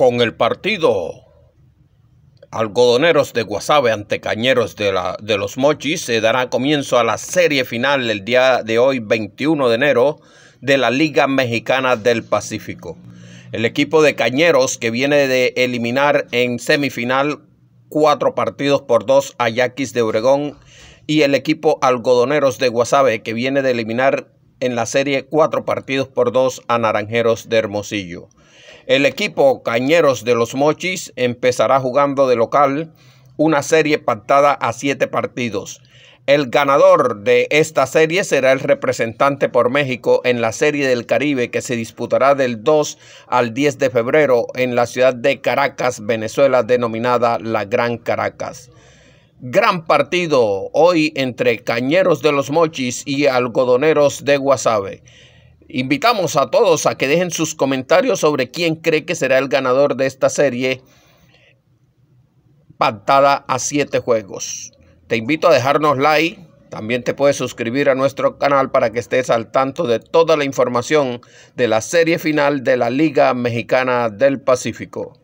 con el partido Algodoneros de Guasave ante Cañeros de, la, de los Mochis se dará comienzo a la serie final el día de hoy 21 de enero de la Liga Mexicana del Pacífico. El equipo de Cañeros que viene de eliminar en semifinal cuatro partidos por dos a Yaquis de Obregón y el equipo Algodoneros de Guasave que viene de eliminar en la serie cuatro partidos por dos a Naranjeros de Hermosillo. El equipo Cañeros de los Mochis empezará jugando de local una serie pactada a siete partidos. El ganador de esta serie será el representante por México en la Serie del Caribe que se disputará del 2 al 10 de febrero en la ciudad de Caracas, Venezuela, denominada la Gran Caracas. Gran partido hoy entre Cañeros de los Mochis y Algodoneros de Guasave. Invitamos a todos a que dejen sus comentarios sobre quién cree que será el ganador de esta serie Pantada a siete juegos. Te invito a dejarnos like. También te puedes suscribir a nuestro canal para que estés al tanto de toda la información de la serie final de la Liga Mexicana del Pacífico.